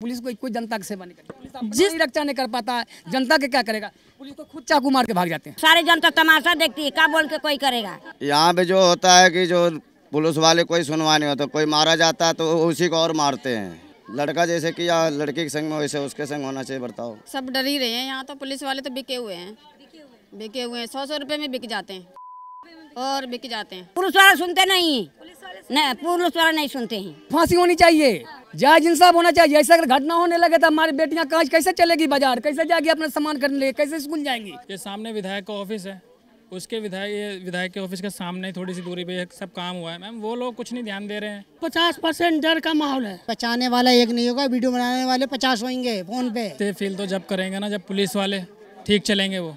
Police को कोई जनता की सेवा नहीं करती जिस रक्षा नहीं कर पाता जनता के क्या करेगा पुलिस तो खुद चाकू मार के भाग जाते हैं सारे जनता तमाशा देखती है क्या बोल के कोई करेगा यहाँ पे जो होता है कि जो पुलिस वाले कोई सुनवा नहीं होता कोई मारा जाता है तो उसी को और मारते हैं लड़का जैसे कि या लड़की के संग में वैसे उसके संग होना चाहिए बताओ सब डर ही रहे हैं यहाँ तो पुलिस वाले तो बिके हुए हैं बिके हुए हैं सौ सौ रुपए में बिक जाते हैं और बिक जाते हैं पुलिस वाले सुनते नहीं पुलिस वाले नहीं सुनते हैं फांसी होनी चाहिए जायज इंसाफ होना चाहिए ऐसा अगर घटना होने लगे तो हमारी बेटियाँ कहाँ कैसे चलेगी बाजार कैसे जाएगी अपना सामान करने लगे कैसे स्कूल जाएंगी ये सामने विधायक का ऑफिस है उसके विधायक विधायक के ऑफिस के सामने थोड़ी सी दूरी पे सब काम हुआ है मैम वो लोग कुछ नहीं ध्यान दे रहे हैं पचास परसेंट डर का माहौल है बचाने वाला एक नहीं होगा वीडियो बनाने वाले पचास होंगे फोन पे तो फील तो जब करेंगे ना जब पुलिस वाले ठीक चलेंगे वो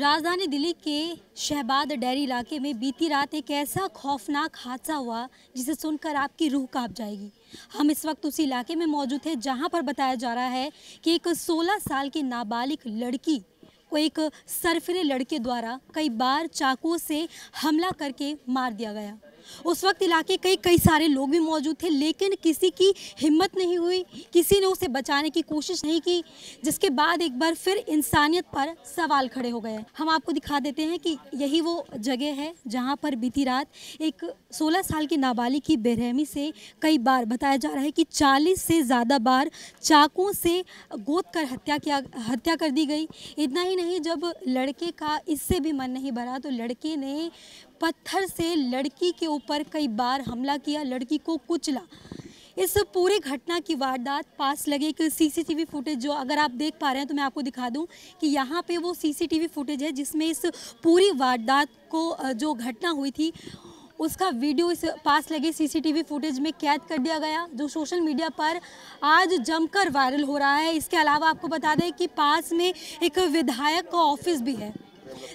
राजधानी दिल्ली के शहबाद डेयरी इलाके में बीती रात एक ऐसा खौफनाक हादसा हुआ जिसे सुनकर आपकी रूह कांप जाएगी हम इस वक्त उसी इलाके में मौजूद हैं जहां पर बताया जा रहा है कि एक 16 साल की नाबालिग लड़की को एक सरफिरे लड़के द्वारा कई बार चाकू से हमला करके मार दिया गया उस वक्त इलाके कई कई सारे लोग भी मौजूद थे लेकिन किसी की हिम्मत नहीं हुई किसी ने उसे बचाने की कोशिश नहीं की जिसके बाद एक बार फिर इंसानियत पर सवाल खड़े हो गए हम आपको दिखा देते हैं कि यही वो जगह है जहाँ पर बीती रात एक 16 साल की नाबालिग की बेरहमी से कई बार बताया जा रहा है कि चालीस से ज़्यादा बार चाकू से गोद कर हत्या किया हत्या कर दी गई इतना ही नहीं जब लड़के का इससे भी मन नहीं भरा तो लड़के ने पत्थर से लड़की के ऊपर कई बार हमला किया लड़की को कुचला इस पूरे घटना की वारदात पास लगे एक सीसीटीवी फुटेज जो अगर आप देख पा रहे हैं तो मैं आपको दिखा दूं कि यहाँ पे वो सीसीटीवी फुटेज है जिसमें इस पूरी वारदात को जो घटना हुई थी उसका वीडियो इस पास लगे सीसीटीवी फुटेज में कैद कर दिया गया जो सोशल मीडिया पर आज जमकर वायरल हो रहा है इसके अलावा आपको बता दें कि पास में एक विधायक का ऑफिस भी है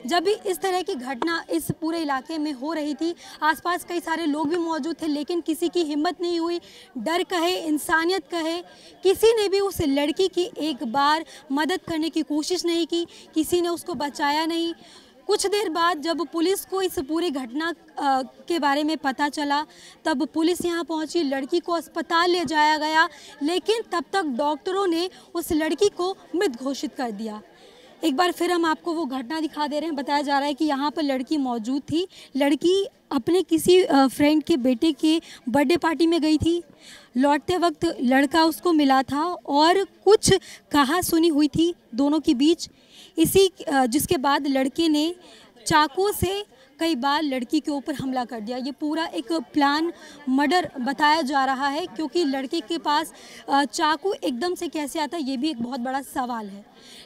जब भी इस तरह की घटना इस पूरे इलाके में हो रही थी आसपास कई सारे लोग भी मौजूद थे लेकिन किसी की हिम्मत नहीं हुई डर कहे इंसानियत कहे किसी ने भी उस लड़की की एक बार मदद करने की कोशिश नहीं की किसी ने उसको बचाया नहीं कुछ देर बाद जब पुलिस को इस पूरी घटना के बारे में पता चला तब पुलिस यहाँ पहुँची लड़की को अस्पताल ले जाया गया लेकिन तब तक डॉक्टरों ने उस लड़की को मृत घोषित कर दिया एक बार फिर हम आपको वो घटना दिखा दे रहे हैं बताया जा रहा है कि यहाँ पर लड़की मौजूद थी लड़की अपने किसी फ्रेंड के बेटे के बर्थडे पार्टी में गई थी लौटते वक्त लड़का उसको मिला था और कुछ कहा सुनी हुई थी दोनों के बीच इसी जिसके बाद लड़के ने चाकू से कई बार लड़की के ऊपर हमला कर दिया ये पूरा एक प्लान मर्डर बताया जा रहा है क्योंकि लड़के के पास चाकू एकदम से कैसे आता है ये भी एक बहुत बड़ा सवाल है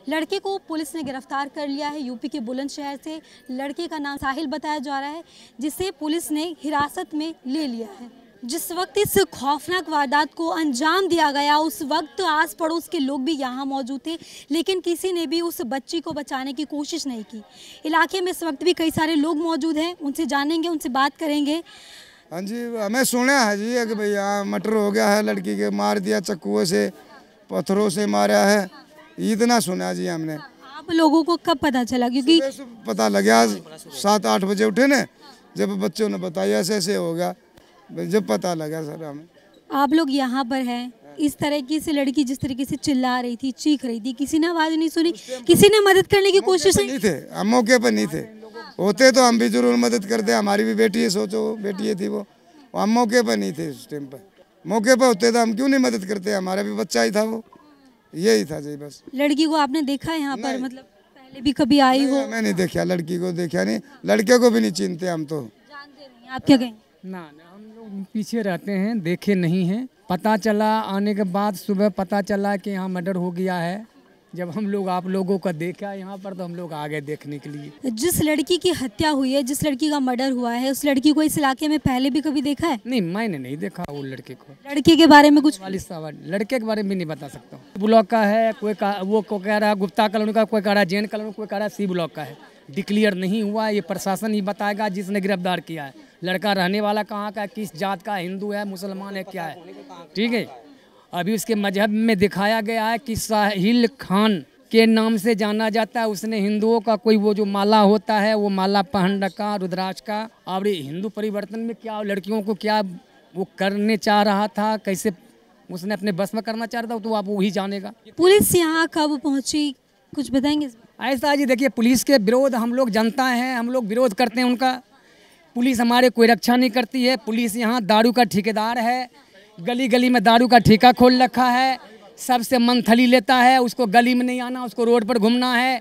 लड़के को पुलिस ने गिरफ्तार कर लिया है यूपी के बुलंदशहर से लड़के का नाम साहिल बताया जा रहा है जिसे पुलिस ने हिरासत में ले लिया है जिस वक्त इस खौफनाक वारदात को अंजाम दिया गया उस वक्त आस पड़ोस के लोग भी यहाँ मौजूद थे लेकिन किसी ने भी उस बच्ची को बचाने की कोशिश नहीं की इलाके में इस वक्त भी कई सारे लोग मौजूद हैं उनसे जानेंगे उनसे बात करेंगे हाँ जी हमें सुना है जी कि भैया मटर हो गया है लड़की के मार दिया चक्कुओं से पत्थरों से मारा है इतना सुना जी हमने आप लोगों को कब पता चला क्योंकि पता लगे आज सात आठ बजे उठे ने जब बच्चों ने बताया ऐसे ऐसे हो गया जब पता लगा सर हमें आप लोग यहाँ पर हैं इस तरीके से लड़की जिस तरीके से चिल्ला रही थी चीख रही थी किसी ने आवाज़ नहीं सुनी किसी ने मदद करने की कोशिश नहीं थे हम मौके पर नहीं थे होते तो हम भी जरूर मदद करते हमारी भी बेटी है सोचो बेटी थी वो हम मौके पर नहीं थे उस टाइम पर मौके पर होते तो हम क्यों नहीं मदद करते हमारा भी बच्चा ही था वो यही था जी बस लड़की को आपने देखा है यहाँ पर मतलब पहले भी कभी आई हो मैं नहीं देखा लड़की को देखा नहीं लड़के को भी नहीं चिन्हते हम तो आप क्या कहें ना ना पीछे रहते हैं देखे नहीं हैं पता चला आने के बाद सुबह पता चला कि यहाँ मर्डर हो गया है जब हम लोग आप लोगों का देखा यहाँ पर तो हम लोग आ गए देखने के लिए जिस लड़की की हत्या हुई है जिस लड़की का मर्डर हुआ है उस लड़की को इस इलाके में पहले भी कभी देखा है नहीं मैंने नहीं देखा वो लड़के को लड़के के बारे में कुछ वाली लड़के के बारे में नहीं बता सकता हूँ ब्लॉक का है कोई वो को कह रहा है गुप्ता कॉलोनी का कोई कह रहा है जैन कॉलोनी कोई कह रहा है सी ब्लॉक का है डिक्लेयर नहीं हुआ ये प्रशासन ही बताएगा जिसने गिरफ्तार किया है लड़का रहने वाला कहाँ का है किस जात का हिंदू है मुसलमान है क्या है ठीक है अभी उसके मजहब में दिखाया गया है कि साहिल खान के नाम से जाना जाता है उसने हिंदुओं का कोई वो जो माला होता है वो माला पहन रखा रुद्राक्ष का और हिंदू परिवर्तन में क्या लड़कियों को क्या वो करने चाह रहा था कैसे उसने अपने बस में करना चाह रहा था तो आप वही जानेगा पुलिस यहाँ कब पहुँची कुछ बताएंगे ऐसा जी देखिए पुलिस के विरोध हम लोग जनता हैं हम लोग विरोध करते हैं उनका पुलिस हमारे कोई रक्षा नहीं करती है पुलिस यहाँ दारू का ठेकेदार है गली गली में दारू का ठेका खोल रखा है सबसे मंथली लेता है उसको गली में नहीं आना उसको रोड पर घूमना है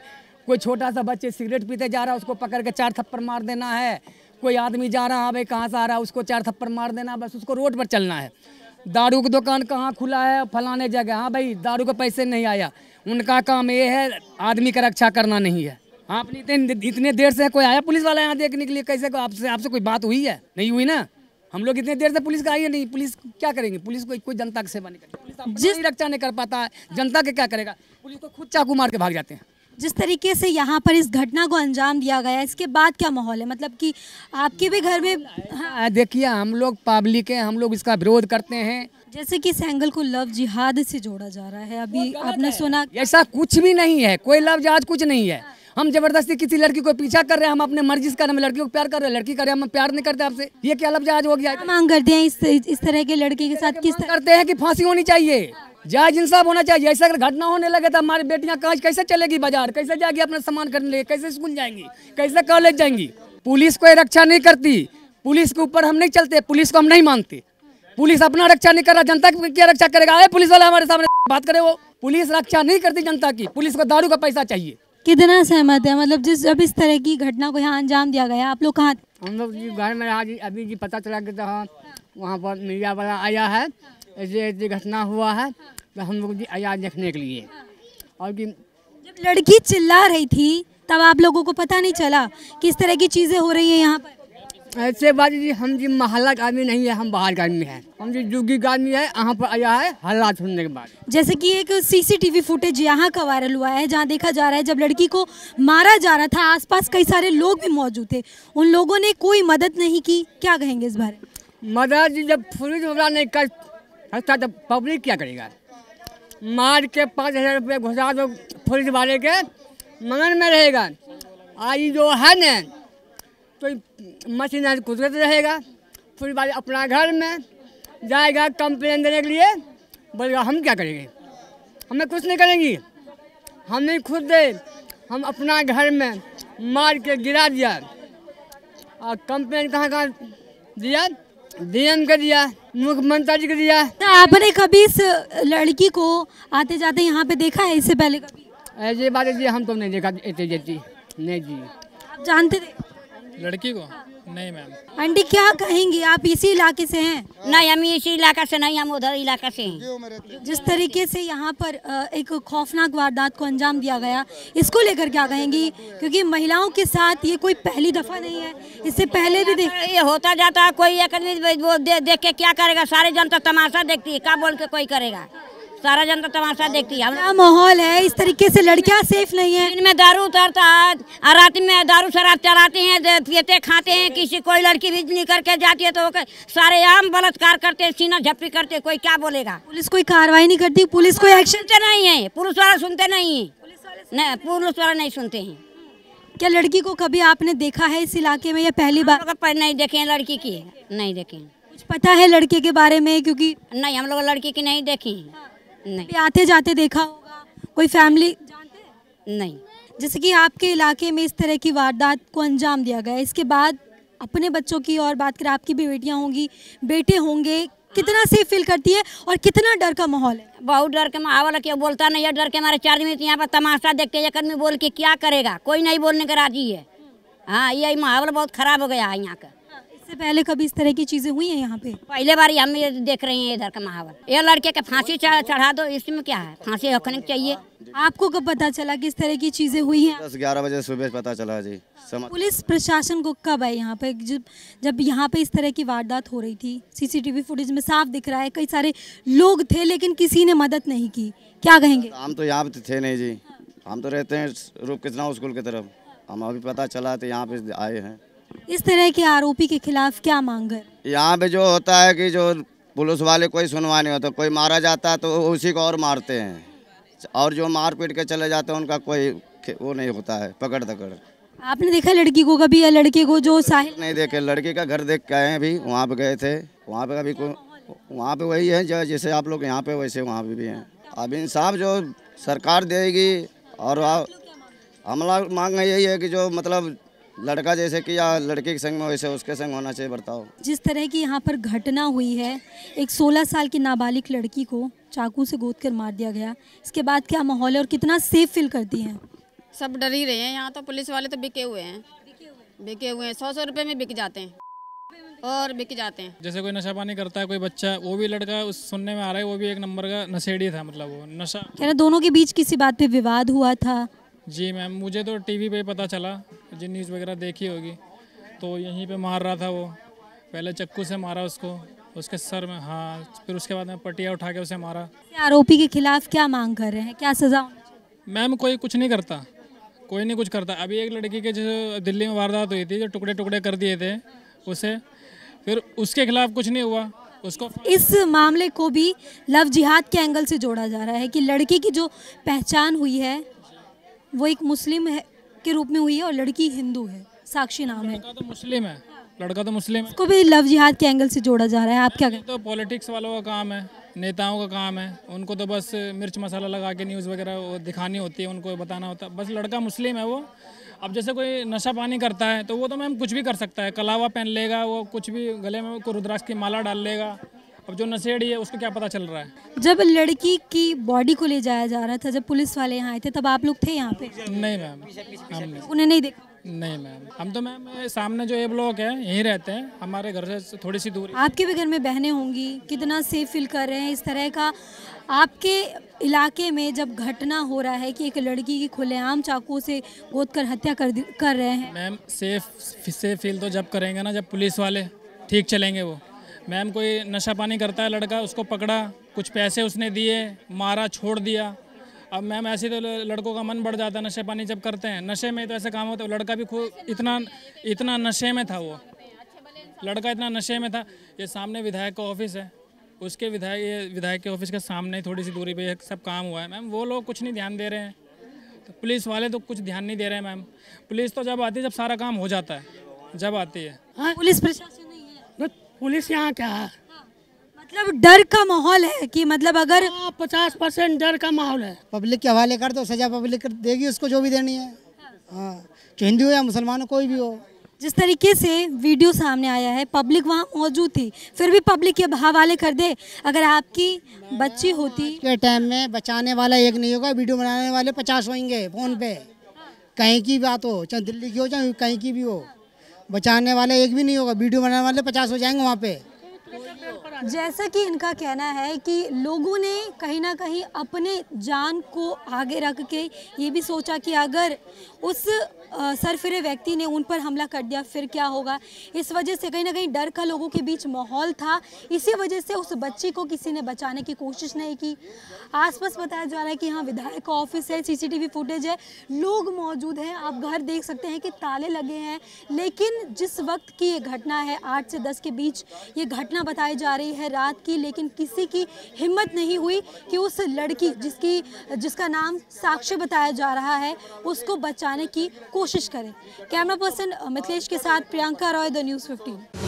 कोई छोटा सा बच्चे सिगरेट पीते जा रहा है उसको पकड़ के चार थप्पड़ मार देना है कोई आदमी जा रहा है भाई कहाँ से आ रहा है उसको चार थप्पड़ मार देना बस उसको रोड पर चलना है दारू की दुकान कहाँ खुला है फलाने जगह हाँ भाई दारू का पैसे नहीं आया उनका काम ये है आदमी का रक्षा करना नहीं है आपने इतने इतने देर से कोई आया पुलिस वाला यहाँ देखने के लिए कैसे को आपसे आपसे कोई बात हुई है नहीं हुई ना हम लोग इतने देर से पुलिस का आई है नहीं पुलिस क्या करेंगे पुलिस को कोई जनता की सेवा नहीं करेगी पुलिस जिस रक्षा नहीं कर पाता जनता के क्या करेगा पुलिस को खुद चाकू मार के भाग जाते हैं जिस तरीके से यहाँ पर इस घटना को अंजाम दिया गया इसके बाद क्या माहौल है मतलब कि आपके भी घर में हाँ देखिए हम लोग पब्लिक है हम लोग इसका विरोध करते हैं जैसे कि सेंगल को लव जिहाद से जोड़ा जा रहा है अभी आपने सुना ऐसा कुछ भी नहीं है कोई लव जहाज कुछ नहीं है हम जबरदस्ती किसी लड़की को पीछा कर रहे हैं हम अपने मर्जी से कर रहे हैं लड़की को प्यार कर रहे हैं लड़की कर रहे हैं हम प्यार नहीं करते आपसे ये क्या लफ्जाज हो गया मांग करते हैं इस इस तरह के लड़के के साथ किस करते हैं की फांसी होनी चाहिए जायज इंसाफ होना चाहिए ऐसा अगर घटना होने लगे तो हमारी बेटियाँ कहा कैसे चलेगी बाजार कैसे जाएगी अपना सामान करने लगे कैसे स्कूल जाएंगी कैसे कॉलेज जाएंगी पुलिस कोई रक्षा नहीं करती पुलिस के ऊपर हम नहीं चलते पुलिस को हम नहीं मानते पुलिस अपना रक्षा नहीं कर रहा जनता की क्या रक्षा करेगा अरे पुलिस वाला हमारे सामने बात करे वो पुलिस रक्षा नहीं करती जनता की पुलिस को दारू का पैसा चाहिए कितना सहमत है मतलब जिस जब इस तरह की घटना को यहाँ अंजाम दिया गया आप लोग कहाँ हम लोग जी घर में आज अभी जी पता चला कि तो हाँ वहाँ पर मीडिया वाला आया है ऐसी ऐसी घटना हुआ है तो हम लोग जी आया देखने के लिए और कि जब लड़की चिल्ला रही थी तब आप लोगों को पता नहीं चला किस तरह की चीज़ें हो रही है यहाँ पर ऐसे बात जी हम जी मोहल्ला का आदमी नहीं है हम बाहर का आदमी है हम जी जुगी का आदमी है यहाँ पर आया है हल्ला सुनने के बाद जैसे कि एक सीसीटीवी फुटेज यहाँ का वायरल हुआ है जहाँ देखा जा रहा है जब लड़की को मारा जा रहा था आसपास कई सारे लोग भी मौजूद थे उन लोगों ने कोई मदद नहीं की क्या कहेंगे इस बारे मदद जी जब पुलिस हमला नहीं कर सकता तो पब्लिक क्या करेगा मार के पाँच हज़ार रुपये घुसा दो पुलिस वाले के मगन में रहेगा आज जो है ना तो मशीन कुदरत रहेगा फिर बाद अपना घर में जाएगा कंप्लेन देने के लिए बोलेगा हम क्या करेंगे हमें कुछ नहीं करेंगी हमने खुद दे हम अपना घर में मार के गिरा दिया और कंप्लेन कहाँ कहाँ दिया डीएम का दिया मुख्यमंत्री का दिया तो आपने कभी इस लड़की को आते जाते यहाँ पे देखा है इससे पहले कभी ऐसी बात जी हम तो नहीं देखा ऐसे नहीं जी आप जानते थे लड़की को नहीं मैम आंटी क्या कहेंगी आप इसी इलाके से हैं नहीं हम इसी इलाका से नहीं हम उधर इलाका से हैं जिस तरीके से यहाँ पर एक खौफनाक वारदात को अंजाम दिया गया इसको लेकर क्या कहेंगी क्योंकि महिलाओं के साथ ये कोई पहली दफ़ा नहीं है इससे पहले भी देख ये होता जाता है कोई एक वो देख के क्या करेगा सारे जनता तमाशा देखती है क्या बोल के कोई करेगा सारा जनता तमाशा देखती है क्या माहौल है इस तरीके से लड़कियां सेफ नहीं है इनमें दारू उतरता है और रात में दारू शराब चलाते हैं पीते खाते हैं किसी कोई लड़की भी नहीं करके जाती है तो सारे आम बलात्कार करते हैं सीना झप्पी करते कोई क्या बोलेगा पुलिस कोई कार्रवाई नहीं करती पुलिस कोई एक्शन से नहीं है पुलिस वाला सुनते नहीं है पुलिस वाला नहीं सुनते हैं क्या लड़की को कभी आपने देखा है इस इलाके में या पहली बार नहीं देखे हैं लड़की की नहीं देखे कुछ पता है लड़के के बारे में क्योंकि नहीं हम लोग लड़की की नहीं देखी नहीं आते जाते देखा होगा कोई फैमिली जानते नहीं जैसे कि आपके इलाके में इस तरह की वारदात को अंजाम दिया गया इसके बाद अपने बच्चों की और बात करें आपकी भी बेटियाँ होंगी बेटे होंगे कितना सेफ हाँ। फील करती है और कितना डर का माहौल है बहुत डर के माहौल है बोलता नहीं है डर के हमारे चार दिन यहाँ पर तमाशा देख के एक आदमी बोल के क्या करेगा कोई नहीं बोलने का राजी है हाँ यही माहौल बहुत खराब हो गया है यहाँ का पहले कभी इस तरह की चीजें हुई हैं यहाँ पे पहले बार हम ये देख रहे हैं इधर का महावर ये लड़के के फांसी चढ़ा दो इसमें क्या है फांसी रखने चाहिए आपको कब पता चला कि इस तरह की चीजें हुई हैं दस ग्यारह बजे सुबह पता चला जी पुलिस प्रशासन को कब है यहाँ पे जब जब यहाँ पे इस तरह की वारदात हो रही थी सीसीटीवी फुटेज में साफ दिख रहा है कई सारे लोग थे लेकिन किसी ने मदद नहीं की क्या कहेंगे हम तो यहाँ पे थे नहीं जी हम तो रहते हैं रूप कितना स्कूल की तरफ हम अभी पता चला तो यहाँ पे आए हैं इस तरह के आरोपी के खिलाफ क्या मांग है यहाँ पे जो होता है कि जो पुलिस वाले कोई सुनवा नहीं होता कोई मारा जाता है तो उसी को और मारते हैं और जो मार पीट के चले जाते हैं उनका कोई वो नहीं होता है पकड़ दकड़ आपने देखा लड़की को कभी या लड़के को जो साहिल नहीं देखे लड़के का घर देख के आए अभी वहाँ पे गए थे वहाँ पे अभी वहाँ पे वही है जैसे आप लोग यहाँ पे वैसे वहाँ पे भी हैं अब इंसाफ जो सरकार देगी और हमला मांग यही है कि जो मतलब लड़का जैसे कि या लड़के के संग में वैसे उसके संग होना चाहिए बर्ताव जिस तरह की यहाँ पर घटना हुई है एक 16 साल की नाबालिग लड़की को चाकू से गोद कर मार दिया गया इसके बाद क्या माहौल है और कितना सेफ फील करती हैं सब डर ही रहे हैं यहाँ तो पुलिस वाले तो बिके हुए हैं बिके हुए हैं सौ सौ रुपये में बिक जाते हैं और बिक जाते हैं जैसे कोई नशा पानी करता है कोई बच्चा वो भी लड़का उस सुनने में आ रहा है वो भी एक नंबर का नशेड़ी था मतलब वो नशा कह रहे दोनों के बीच किसी बात पे विवाद हुआ था जी मैम मुझे तो टीवी पे पता चला जो न्यूज़ वगैरह देखी होगी तो यहीं पे मार रहा था वो पहले चक्कू से मारा उसको उसके सर में हाँ फिर उसके बाद में पटिया उठा के उसे मारा आरोपी के खिलाफ क्या मांग कर रहे हैं क्या सजा मैम कोई कुछ नहीं करता कोई नहीं कुछ करता अभी एक लड़की के जो दिल्ली में वारदात हुई थी जो टुकड़े टुकड़े कर दिए थे उसे फिर उसके खिलाफ कुछ नहीं हुआ उसको इस मामले को भी लव जिहाद के एंगल से जोड़ा जा रहा है कि लड़की की जो पहचान हुई है वो एक मुस्लिम है के रूप में हुई है और लड़की हिंदू है साक्षी नाम है तो मुस्लिम है लड़का तो मुस्लिम है इसको भी लव जिहाद के एंगल से जोड़ा जा रहा है आप क्या तो पॉलिटिक्स वालों का काम है नेताओं का काम है उनको तो बस मिर्च मसाला लगा के न्यूज़ वगैरह दिखानी होती है उनको बताना होता है बस लड़का मुस्लिम है वो अब जैसे कोई नशा पानी करता है तो वो तो मैम कुछ भी कर सकता है कलावा पहन लेगा वो कुछ भी गले में कोई रुद्राक्ष की माला डाल लेगा अब जो नशेड़ी है उसको क्या पता चल रहा है जब लड़की की बॉडी को ले जाया जा रहा था जब पुलिस वाले यहाँ आए थे तब आप लोग थे यहाँ पे नहीं मैम उन्हें नहीं देखा नहीं मैम हम तो मैम सामने जो ए ब्लॉक है यहीं रहते हैं हमारे घर से थोड़ी सी दूर आपके भी घर में बहनें होंगी कितना सेफ फील कर रहे हैं इस तरह का आपके इलाके में जब घटना हो रहा है कि एक लड़की की खुलेआम चाकू से गोद कर हत्या कर कर रहे हैं मैम सेफ सेफ फील तो जब करेंगे ना जब पुलिस वाले ठीक चलेंगे वो मैम कोई नशा पानी करता है लड़का उसको पकड़ा कुछ पैसे उसने दिए मारा छोड़ दिया अब मैम ऐसे तो लड़कों का मन बढ़ जाता है नशे पानी जब करते हैं नशे में तो ऐसे काम होता है लड़का भी खूब इतना इतना नशे में था वो लड़का इतना नशे में था ये सामने विधायक का ऑफिस है उसके विधायक ये विधायक के ऑफिस के सामने थोड़ी सी दूरी पे सब काम हुआ है मैम वो लोग कुछ नहीं ध्यान दे रहे हैं तो पुलिस वाले तो कुछ ध्यान नहीं दे रहे हैं मैम पुलिस तो जब आती है जब सारा काम हो जाता है जब आती है हाँ, पुलिस प्रशासन पुलिस यहाँ क्या है मतलब डर का माहौल है कि मतलब अगर हाँ, पचास परसेंट डर का माहौल है पब्लिक के हवाले कर दो सजा पब्लिक देगी उसको जो भी देनी है हाँ हिंदू हो या मुसलमान हो कोई भी हो जिस तरीके से वीडियो सामने आया है पब्लिक वहाँ मौजूद थी फिर भी पब्लिक के हवाले कर दे अगर आपकी बच्ची होती के टाइम में बचाने वाला एक नहीं होगा वीडियो बनाने वाले पचास होंगे फोन पे कहीं की बात हो चाहे दिल्ली की हो चाहे कहीं की भी हो बचाने वाले एक भी नहीं होगा वीडियो बनाने वाले पचास हो जाएंगे वहाँ पे जैसा कि इनका कहना है कि लोगों ने कहीं ना कहीं अपने जान को आगे रख के ये भी सोचा कि अगर उस सरफिरे व्यक्ति ने उन पर हमला कर दिया फिर क्या होगा इस वजह से कहीं ना कहीं डर का लोगों के बीच माहौल था इसी वजह से उस बच्ची को किसी ने बचाने की कोशिश नहीं की आसपास बताया जा रहा है कि यहाँ विधायक का ऑफिस है सीसीटीवी फुटेज है लोग मौजूद हैं आप घर देख सकते हैं कि ताले लगे हैं लेकिन जिस वक्त की ये घटना है आठ से दस के बीच ये घटना घटना बताई जा रही है रात की लेकिन किसी की हिम्मत नहीं हुई कि उस लड़की जिसकी जिसका नाम साक्ष्य बताया जा रहा है उसको बचाने की कोशिश करें कैमरा पर्सन मिथिलेश के साथ Priyanka Roy the news fifteen